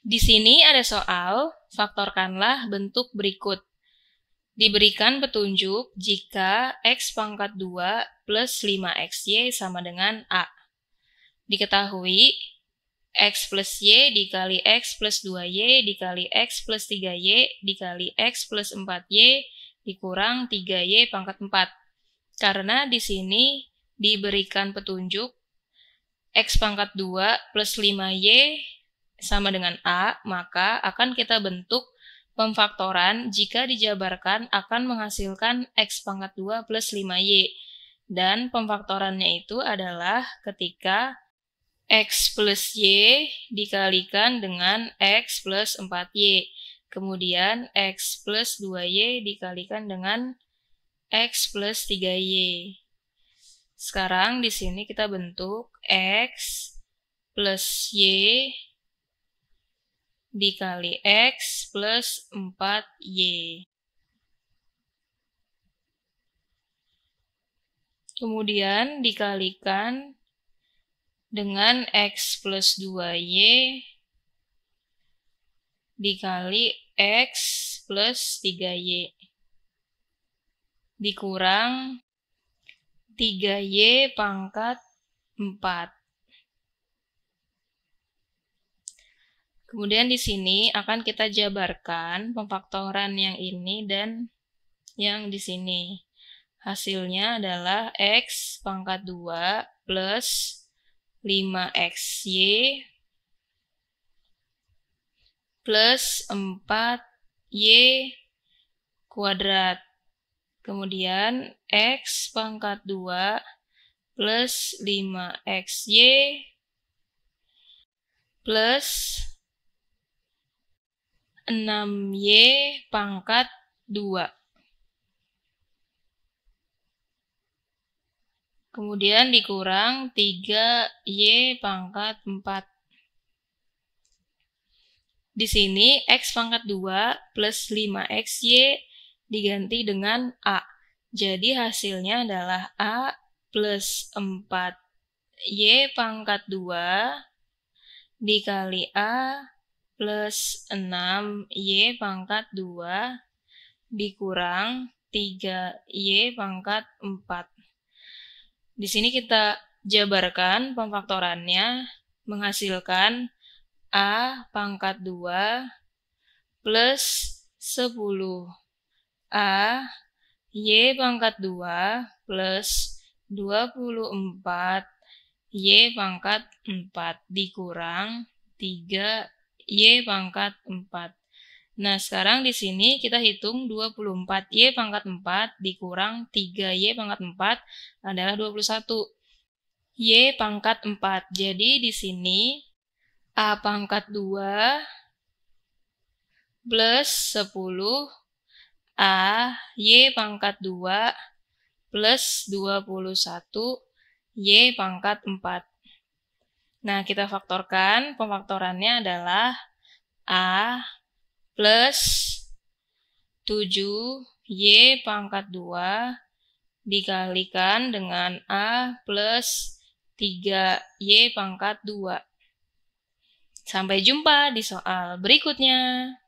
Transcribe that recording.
Di sini ada soal, faktorkanlah bentuk berikut. Diberikan petunjuk jika X pangkat 2 plus 5XY sama dengan A. Diketahui, X plus Y dikali X plus 2Y dikali X plus 3Y dikali X plus 4Y dikurang 3Y pangkat 4. Karena di sini diberikan petunjuk X pangkat 2 plus 5Y sama dengan A, maka akan kita bentuk pemfaktoran jika dijabarkan akan menghasilkan X pangkat 2 plus 5Y. Dan pemfaktorannya itu adalah ketika X plus Y dikalikan dengan X plus 4Y. Kemudian X plus 2Y dikalikan dengan X plus 3Y. Sekarang di sini kita bentuk X plus Y dikali X plus 4Y. Kemudian dikalikan dengan X plus 2Y dikali X plus 3Y dikurang 3Y pangkat 4. Kemudian di sini akan kita jabarkan pemfaktoran yang ini dan yang di sini. Hasilnya adalah X pangkat 2 plus 5XY plus 4Y kuadrat. Kemudian X pangkat 2 plus 5XY plus 6Y pangkat 2. Kemudian dikurang 3Y pangkat 4. Di sini X pangkat 2 plus 5XY diganti dengan A. Jadi hasilnya adalah A plus 4Y pangkat 2 dikali A plus 6Y pangkat 2 dikurang 3Y pangkat 4. Di sini kita jabarkan pemfaktorannya menghasilkan A pangkat 2 plus 10. A Y pangkat 2 plus 24 Y pangkat 4 dikurang 3 Y pangkat 4. Nah, sekarang di sini kita hitung 24Y pangkat 4 dikurang 3Y pangkat 4 adalah 21. Y pangkat 4. Jadi di sini A pangkat 2 plus 10 A Y pangkat 2 plus 21 Y pangkat 4. Nah, kita faktorkan. Pemfaktorannya adalah A plus 7Y pangkat 2 dikalikan dengan A plus 3Y pangkat 2. Sampai jumpa di soal berikutnya.